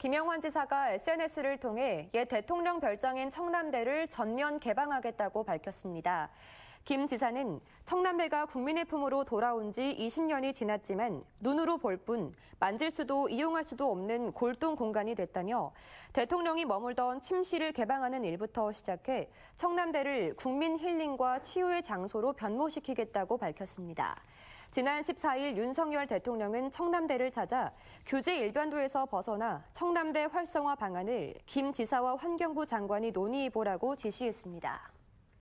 김영환 지사가 SNS를 통해 옛 대통령 별장인 청남대를 전면 개방하겠다고 밝혔습니다. 김 지사는 청남대가 국민의 품으로 돌아온 지 20년이 지났지만 눈으로 볼 뿐 만질 수도 이용할 수도 없는 골동 공간이 됐다며 대통령이 머물던 침실을 개방하는 일부터 시작해 청남대를 국민 힐링과 치유의 장소로 변모시키겠다고 밝혔습니다. 지난 14일 윤석열 대통령은 청남대를 찾아 규제 일변도에서 벗어나 청남대 활성화 방안을 김 지사와 환경부 장관이 논의해보라고 지시했습니다.